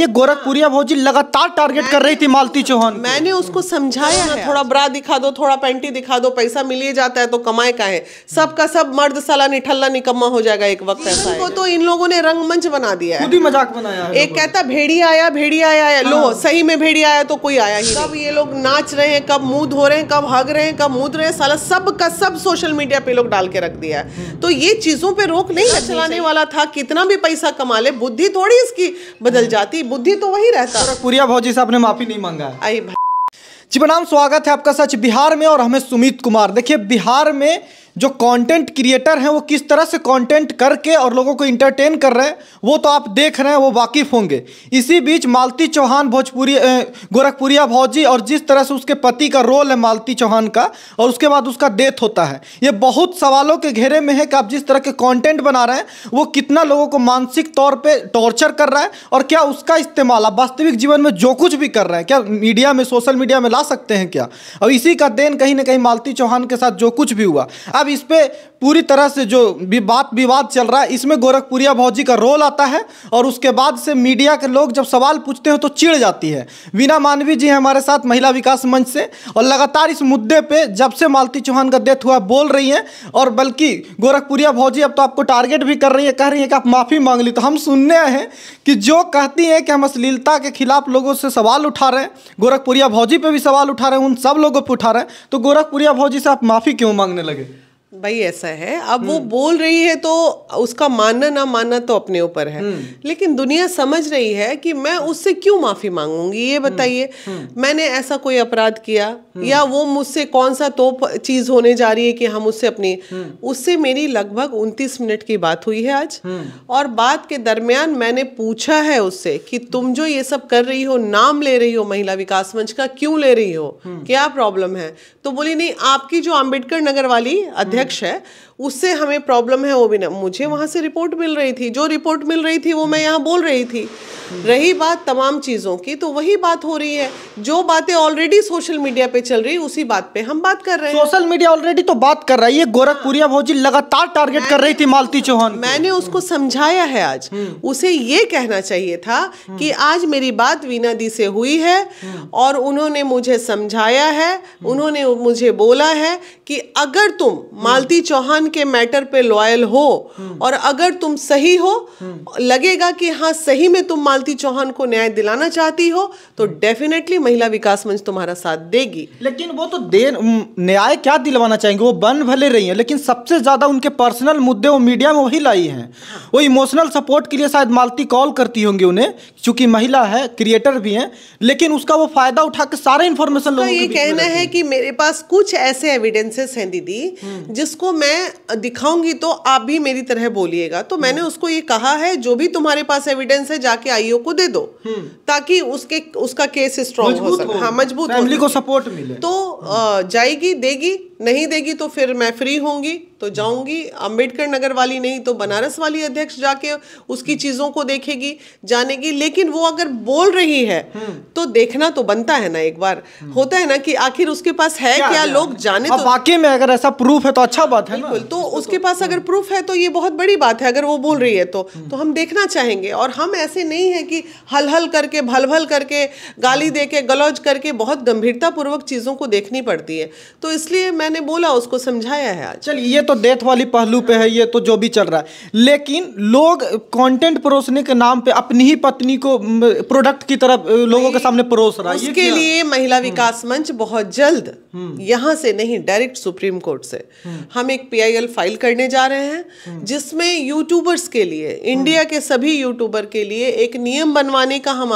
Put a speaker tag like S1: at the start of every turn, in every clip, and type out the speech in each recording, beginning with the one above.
S1: ये गोरखपुरिया भौजी लगातार टारगेट कर रही थी मालती चौहान मैंने उसको समझाया है थोड़ा ब्रा दिखा दो थोड़ा पैंटी दिखा दो पैसा मिल ही जाता है तो कमाए का है सब का सब मर्द साला निठल्ला निकम्मा हो जाएगा एक वक्त ऐसा है। तो इन लोगों ने रंगमंच बना दिया है मजाक बनाया है एक कहता भेड़ी आया भेड़ी आया है लो हाँ। सही में भेड़ी आया तो कोई आया ही कब ये लोग नाच रहे हैं कब मुंह धो रहे हैं कब हग रहे हैं कब मूद रहे हैं साला सब का सब सोशल मीडिया पे लोग डाल के रख दिया है हम्म। तो ये चीजों पर रोक नहीं चलाने वाला था कितना भी पैसा कमा ले बुद्धि थोड़ी इसकी बदल हाँ। जाती बुद्धि तो वही रहता है
S2: पुरिया भाजी साहब ने माफी नहीं मांगा आई जी बनाम स्वागत है आपका सच बिहार में और हमें सुमित कुमार देखिए बिहार में जो कंटेंट क्रिएटर हैं वो किस तरह से कंटेंट करके और लोगों को इंटरटेन कर रहे हैं वो तो आप देख रहे हैं वो वाकिफ होंगे इसी बीच मालती चौहान भोजपुरी गोरखपुरिया भौजी और जिस तरह से उसके पति का रोल है मालती चौहान का और उसके बाद उसका डेथ होता है ये बहुत सवालों के घेरे में है कि आप जिस तरह के कॉन्टेंट बना रहे हैं वो कितना लोगों को मानसिक तौर पर टॉर्चर कर रहा है और क्या उसका इस्तेमाल आप वास्तविक जीवन में जो कुछ भी कर रहे हैं क्या मीडिया में सोशल मीडिया में ला सकते हैं क्या और इसी का देन कहीं ना कहीं मालती चौहान के साथ जो कुछ भी हुआ अब अब इस पर पूरी तरह से जो बात विवाद चल रहा है इसमें गोरखपुरिया भौजी का रोल आता है और उसके बाद से मीडिया के लोग जब सवाल पूछते हैं तो चिड़ जाती है वीना मानवी जी हमारे साथ महिला विकास मंच से और लगातार इस मुद्दे पे जब से मालती चौहान का डेथ हुआ बोल रही हैं और बल्कि गोरखपुरिया भौजी अब तो आपको टारगेट भी कर रही है कह रही है कि आप माफ़ी मांग ली तो हम सुनने आए हैं कि जो कहती हैं कि हम अश्लीलता के खिलाफ लोगों से सवाल उठा रहे हैं गोरखपुरिया भौजी पर भी सवाल उठा रहे हैं उन सब लोगों पर उठा रहे हैं तो गोरखपुरिया भौजी से आप माफ़ी क्यों मांगने लगे
S1: भाई ऐसा है अब वो हम्म। बोल रही है तो उसका मानना ना मानना तो अपने ऊपर है हम्म। लेकिन दुनिया समझ रही है कि मैं उससे क्यों माफी मांगूंगी ये हम्म। बताइए मैंने ऐसा कोई अपराध किया या वो मुझसे कौन सा तो चीज होने जा रही है कि हम उससे अपनी उससे मेरी लगभग उनतीस मिनट की बात हुई है आज और बात के दरमियान मैंने पूछा है उससे कि तुम जो ये सब कर रही हो नाम ले रही हो महिला विकास मंच का क्यों ले रही हो क्या प्रॉब्लम है तो बोली नहीं आपकी जो अम्बेडकर नगर वाली अध्यक्ष है उससे हमें प्रॉब्लम है वो भी ना मुझे वहाँ से रिपोर्ट मिल रही थी जो रिपोर्ट मिल रही थी वो मैं यहाँ बोल रही थी रही बात तमाम चीज़ों की तो वही बात हो रही है जो बातें ऑलरेडी सोशल मीडिया पे चल रही उसी बात पे हम बात कर रहे हैं सोशल मीडिया ऑलरेडी तो बात कर रही है गोरखपुरिया भोजी लगातार टारगेट कर रही थी मालती चौहान मैंने उसको समझाया है आज हम्म। उसे ये कहना चाहिए था हम्म। कि आज मेरी बात वीना दी से हुई है हम्म। और उन्होंने मुझे समझाया है उन्होंने मुझे बोला है कि अगर तुम मालती चौहान भगवान के मैटर पे लॉयल हो हम्म। और अगर तुम सही हो हम्म। लगेगा कि हाँ सही में तुम मालती चौहान को न्याय दिलाना चाहती हो तो डेफिनेटली हम्म। महिला विकास मंच तुम्हारा साथ देगी लेकिन वो तो दे
S2: न्याय क्या दिलवाना चाहेंगे वो बन भले रही है लेकिन सबसे ज्यादा उनके पर्सनल मुद्दे वो मीडिया में वही लाई है हाँ। वो इमोशनल सपोर्ट के लिए शायद मालती कॉल करती होंगी उन्हें चूंकि महिला है क्रिएटर भी है लेकिन उसका वो फायदा उठा के सारा इन्फॉर्मेशन लोगों ये कहना
S1: है कि मेरे पास कुछ ऐसे एविडेंसेस हैं दीदी जिसको मैं दिखाऊंगी तो आप भी मेरी तरह बोलिएगा तो मैंने हम्म। उसको ये कहा है जो भी तुम्हारे पास एविडेंस है जाके आईओ को दे दो हम्म। ताकि उसके उसका केस स्ट्रॉन्ग हो सके हाँ मजबूत फैमिली को सपोर्ट मिले तो जाएगी देगी नहीं देगी तो फिर मैं फ्री होंगी तो जाऊंगी अंबेडकर नगर वाली नहीं तो बनारस वाली अध्यक्ष जाके उसकी चीज़ों को देखेगी जानेगी लेकिन वो अगर बोल रही है हम्म। तो देखना तो बनता है ना एक बार हम्म। होता है ना कि आखिर उसके पास है क्या, क्या लोग जाने तो
S2: वाकई में अगर ऐसा प्रूफ है तो अच्छा बात है बिल्कुल
S1: तो, तो उसके पास अगर प्रूफ हम्म। है तो ये बहुत बड़ी बात है अगर वो बोल रही है तो, तो हम देखना चाहेंगे और हम ऐसे नहीं है कि हल हल करके भल भल करके गाली दे के गलौज करके बहुत गंभीरतापूर्वक चीज़ों को देखनी पड़ती है तो इसलिए मैंने मैंने बोला उसको समझाया है आज
S2: चलिए ये तो डेथ वाली पहलू पे है ये तो जो भी चल रहा है लेकिन लोग कंटेंट परोसने के नाम पे अपनी ही पत्नी को प्रोडक्ट की तरफ लोगों के सामने परोस रहा है इसके लिए
S1: महिला हम्म। विकास मंच बहुत जल्द हम्म। यहाँ से नहीं डायरेक्ट सुप्रीम कोर्ट से हम्म। हम एक पी फाइल करने जा रहे हैं जिसमें यूट्यूबर्स के लिए इंडिया के सभी यूट्यूबर के लिए एक नियम बनवाने का हम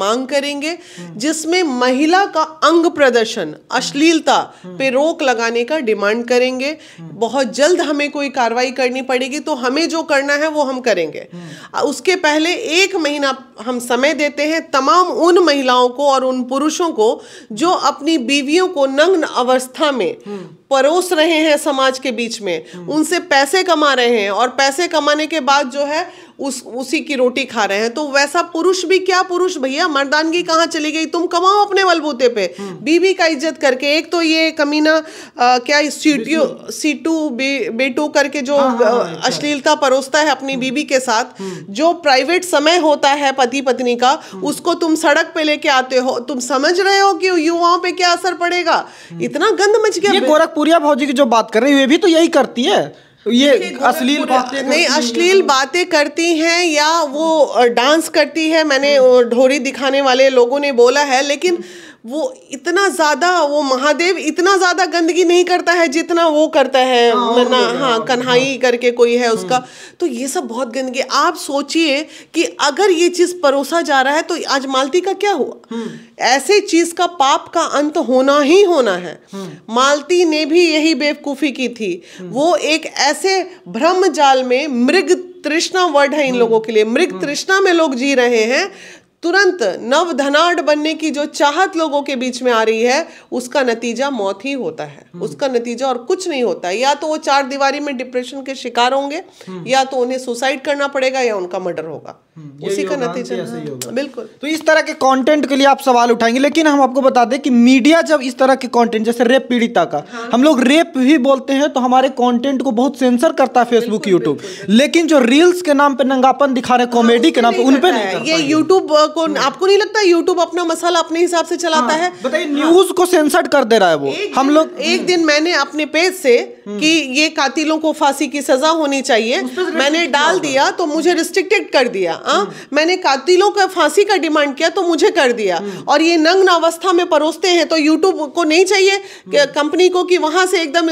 S1: मांग करेंगे जिसमें महिला का अंग प्रदर्शन अश्लीलता पे रोक लगा लगाने का डिमांड करेंगे बहुत जल्द हमें कोई कार्रवाई करनी पड़ेगी तो हमें जो करना है वो हम करेंगे हम्म। उसके पहले एक महीना हम समय देते हैं तमाम उन महिलाओं को और उन पुरुषों को जो अपनी बीवियों को नग्न अवस्था में हम्म। परोस रहे हैं समाज के बीच में हम्म। उनसे पैसे कमा रहे हैं और पैसे कमाने के बाद जो है उस उसी की रोटी खा रहे हैं तो वैसा पुरुष भी क्या पुरुष भैया मर्दानगी कहाँ चली गई तुम कमाओ अपने बलबूते पे हम्म। बीबी का इज्जत करके एक तो ये कमीना आ, क्या सीटू सीटू बे, बेटू करके जो हाँ, हाँ, हाँ, अच्छा। अश्लीलता परोसता है अपनी हम्म। बीबी के साथ जो प्राइवेट समय होता है पति पत्नी का उसको तुम सड़क पे लेके आते हो तुम समझ रहे हो कि युवाओं पे क्या असर पड़ेगा इतना गंद मच गया गोरखपुर कपूरिया भाजी की जो बात कर रही है वे भी तो यही करती है ये अश्लील बातें नहीं अश्लील बातें करती हैं या वो डांस करती है मैंने ढोरी दिखाने वाले लोगों ने बोला है लेकिन वो इतना ज़्यादा वो महादेव इतना ज़्यादा गंदगी नहीं करता है जितना वो करता है हाँ, हाँ कन्हाई करके कोई है उसका हाँ। तो ये सब बहुत गंदगी आप सोचिए कि अगर ये चीज़ परोसा जा रहा है तो आज मालती का क्या हुआ हम्म। ऐसे चीज़ का पाप का अंत होना ही होना है हम्म। मालती ने भी यही बेवकूफ़ी की थी हम्म। वो एक ऐसे भ्रम जाल में मृग तृष्णा वर्ड है इन लोगों के लिए मृग तृष्णा में लोग जी रहे हैं तुरंत नव धनाढ़ बनने की जो चाहत लोगों के बीच में आ रही है उसका नतीजा मौत ही होता है हम्म। उसका नतीजा और कुछ नहीं होता है या तो वो चार दीवारी में डिप्रेशन के शिकार होंगे हम्म। या तो उन्हें सुसाइड करना पड़ेगा या उनका मर्डर होगा हम्म। उसी का नतीजा हाँ, बिल्कुल
S2: तो इस तरह के कंटेंट के लिए आप सवाल उठाएंगे लेकिन हम आपको बता दें कि मीडिया जब इस तरह के कंटेंट जैसे रेप पीड़िता का हाँ। हम लोग रेप भी बोलते हैं तो हमारे कंटेंट को बहुत सेंसर करता है फेसबुक यूट्यूब लेकिन जो रील्स के नाम पे नंगापन दिखा रहे हाँ, कॉमेडी के नाम पे उनपे ये
S1: यूट्यूब uh, को हाँ। आपको नहीं लगता यूट्यूब अपना मसाला अपने हिसाब से चलाता है बताइए न्यूज को सेंसर कर दे रहा है वो हम लोग एक दिन हम्म। मैंने अपने पेज से हम्म। कि ये कातिलों को फांसी की सजा होनी चाहिए मैंने डाल दिया तो मुझे रिस्ट्रिक्टेड कर दिया आ? हाँ, हम्म। मैंने कातिलों का फांसी का डिमांड किया तो मुझे कर दिया हम्म। और ये नग्न अवस्था में परोसते हैं तो यूट्यूब को नहीं चाहिए हम्म। कंपनी को कि वहां से एकदम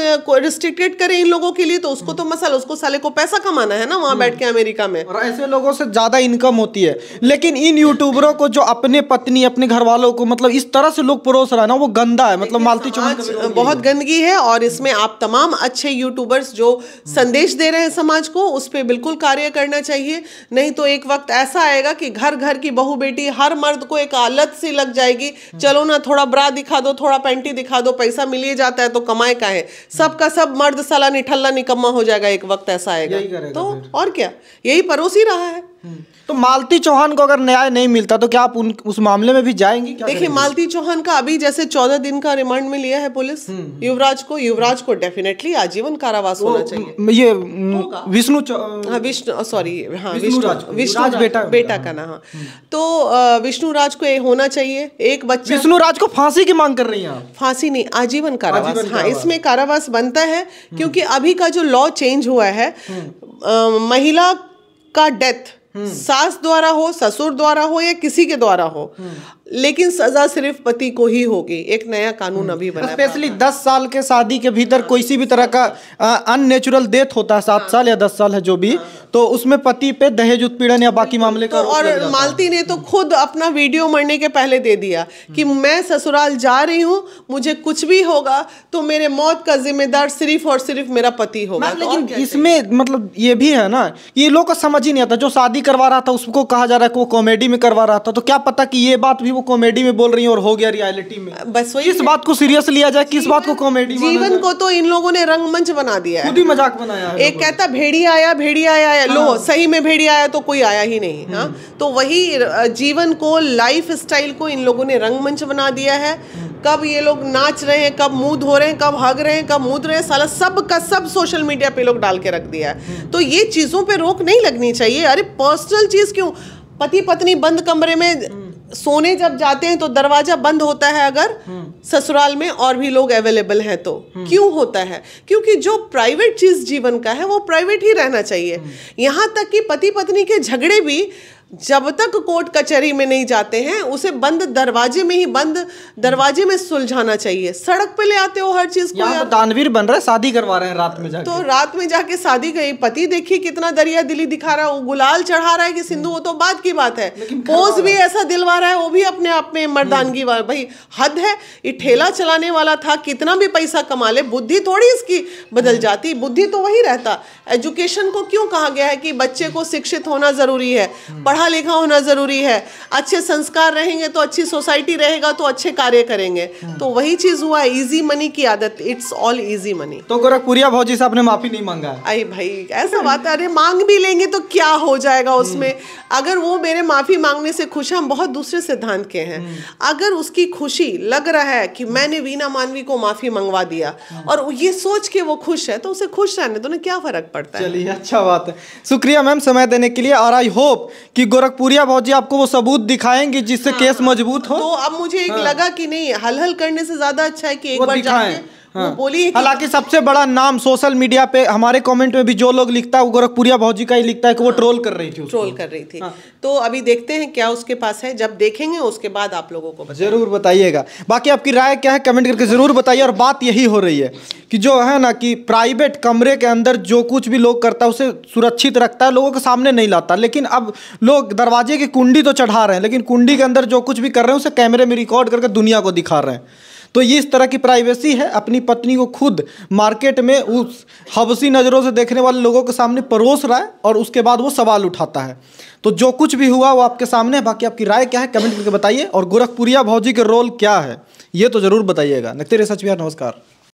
S1: रिस्ट्रिक्टेड करें इन लोगों के लिए तो उसको तो मसल उसको साले को पैसा कमाना है ना वहां बैठ के अमेरिका में और ऐसे लोगों से
S2: ज्यादा इनकम होती है
S1: लेकिन इन यूट्यूबरों को जो अपने पत्नी अपने घर वालों को मतलब इस तरह से लोग परोस रहा है ना वो गंदा है मतलब मालती चौहान बहुत गंदगी है और इसमें आप तमाम अच्छे यूट्यूबर्स जो संदेश दे रहे हैं समाज को उस पर बिल्कुल कार्य करना चाहिए नहीं तो एक वक्त वक्त ऐसा आएगा कि घर घर की बहू बेटी हर मर्द को एक आलत सी लग जाएगी चलो ना थोड़ा ब्रा दिखा दो थोड़ा पैंटी दिखा दो पैसा मिल ही जाता है तो कमाए का है सबका सब मर्द सला निठल्ला निकम्मा हो जाएगा एक वक्त ऐसा आएगा तो और क्या यही परोसी रहा है तो मालती चौहान को अगर न्याय नहीं मिलता तो क्या आप उन उस मामले में भी जाएंगी देखिए मालती चौहान का अभी जैसे चौदह दिन का रिमांड में लिया है पुलिस हम्म, हम्म। युवराज को युवराज को डेफिनेटली आजीवन कारावास होना चाहिए ये हाँ, हाँ, विष्णु विष्णु सॉरी हाँ विष्णु बेटा बेटा का ना हाँ हम्म। तो विष्णु राज को होना चाहिए एक बच्चा विष्णु राज को फांसी की मांग कर रही है फांसी नहीं आजीवन कारावास हाँ इसमें कारावास बनता है क्योंकि अभी का जो लॉ चेंज हुआ है महिला का डेथ सास द्वारा हो ससुर द्वारा हो या किसी के द्वारा हो लेकिन सजा सिर्फ पति को ही होगी एक नया कानून हम्म। अभी बना स्पेशली
S2: दस साल के शादी के भीतर कोई भी तरह का अननेचुरल डेथ होता है सात हाँ। साल या दस साल है जो भी हाँ। तो उसमें पति पे दहेज उत्पीड़न या बाकी मामले का तो और
S1: मालती ने तो खुद अपना वीडियो मरने के पहले दे दिया हम्म। कि मैं ससुराल जा रही हूँ मुझे कुछ भी होगा तो मेरे मौत का जिम्मेदार सिर्फ और सिर्फ मेरा पति होगा तो लेकिन
S2: इसमें मतलब ये भी है ना ये लोग को समझ ही नहीं आता जो शादी करवा रहा था उसको कहा जा रहा है वो कॉमेडी में करवा रहा था तो क्या पता कि ये बात भी वो कॉमेडी में बोल रही हैं और हो
S1: गया रियलिटी में बस वही इस बात
S2: को सीरियस लिया जाए किस बात को
S1: कॉमेडी जीवन को तो इन लोगों ने रंगमंच बना दिया है खुद ही मजाक बनाया एक कहता भेड़ी आया भेड़ी आया हाँ। लो सही में भेड़ी आया तो कोई आया ही नहीं हाँ हम्म। तो वही जीवन को लाइफ स्टाइल को इन लोगों ने रंगमंच बना दिया है हम्म। कब ये लोग नाच रहे हैं कब मुंह धो रहे हैं कब हग रहे हैं कब मूद रहे हैं साला सब का सब सोशल मीडिया पे लोग डाल के रख दिया है हम्म। तो ये चीज़ों पे रोक नहीं लगनी चाहिए अरे पर्सनल चीज़ क्यों पति पत्नी बंद कमरे में सोने जब जाते हैं तो दरवाजा बंद होता है अगर हम्म। ससुराल में और भी लोग अवेलेबल हैं तो हम्म। क्यों होता है क्योंकि जो प्राइवेट चीज जीवन का है वो प्राइवेट ही रहना चाहिए हम्म। यहाँ तक कि पति पत्नी के झगड़े भी जब तक कोर्ट कचहरी में नहीं जाते हैं उसे बंद दरवाजे में ही बंद दरवाजे में सुलझाना चाहिए सड़क पे ले आते हो हर चीज को यार दानवीर बन रहा है शादी करवा रहे हैं रात में जाके तो रात में जाके शादी गई पति देखिए कितना दरिया दिली दिखा रहा है वो गुलाल चढ़ा रहा है कि सिंधु वो तो बाद की बात है पोज भी ऐसा दिलवा रहा है वो भी अपने आप में मर्दानगी भाई हद है ये ठेला चलाने वाला था कितना भी पैसा कमा ले बुद्धि थोड़ी इसकी बदल हाँ। जाती बुद्धि तो वही रहता एजुकेशन को क्यों कहा गया है कि बच्चे को शिक्षित होना जरूरी है हाँ। पढ़ा लिखा होना ज़रूरी है अच्छे संस्कार रहेंगे तो अच्छी सोसाइटी रहेगा तो अच्छे कार्य करेंगे हम्म। तो वही चीज़ हुआ इजी मनी की आदत इट्स ऑल इजी मनी
S2: तो गोरखपुरिया भाजी से आपने माफ़ी नहीं मांगा
S1: अरे भाई ऐसा बात है अरे मांग भी लेंगे तो क्या हो जाएगा हम्म। उसमें अगर वो मेरे माफ़ी मांगने से खुश हम बहुत दूसरे सिद्धांत के हैं हम्म। अगर उसकी खुशी लग रहा है कि मैंने वीना मानवी को माफ़ी मंगवा दिया और ये सोच के वो खुश है तो उसे खुश रहने तो ना क्या फ़र्क पड़ता है चलिए अच्छा बात
S2: है शुक्रिया मैम समय देने के लिए और आई होप कि गोरखपुरिया भाजी आपको वो सबूत दिखाएंगे जिससे हाँ, केस मजबूत हो तो
S1: अब मुझे एक हाँ, लगा कि नहीं हल हल करने से ज्यादा अच्छा है कि एक बार जाके
S2: हाँ। वो बोली हालांकि सबसे बड़ा नाम सोशल मीडिया पे हमारे कमेंट में भी जो लोग लिखता है वो गोरखपुरिया भाजी का ही लिखता है कि वो ट्रोल कर
S1: रही थी ट्रोल कर रही थी हाँ। तो अभी देखते हैं क्या उसके पास है जब देखेंगे उसके बाद आप लोगों को
S2: जरूर बताइएगा बाकी आपकी राय क्या है कमेंट करके जरूर बताइए और बात यही हो रही है कि जो है ना कि प्राइवेट कमरे के अंदर जो कुछ भी लोग करता है उसे सुरक्षित रखता है लोगों के सामने नहीं लाता लेकिन अब लोग दरवाजे की कुंडी तो चढ़ा रहे हैं लेकिन कुंडी के अंदर जो कुछ भी कर रहे हैं उसे कैमरे में रिकॉर्ड करके दुनिया को दिखा रहे हैं तो ये इस तरह की प्राइवेसी है अपनी पत्नी को खुद मार्केट में उस हवसी नज़रों से देखने वाले लोगों के सामने परोस रहा है और उसके बाद वो सवाल उठाता है तो जो कुछ भी हुआ वो आपके सामने है बाकी आपकी राय क्या है कमेंट करके बताइए और गोरखपुरिया भाजी का रोल क्या है ये तो ज़रूर बताइएगा नक्ते रे सच नमस्कार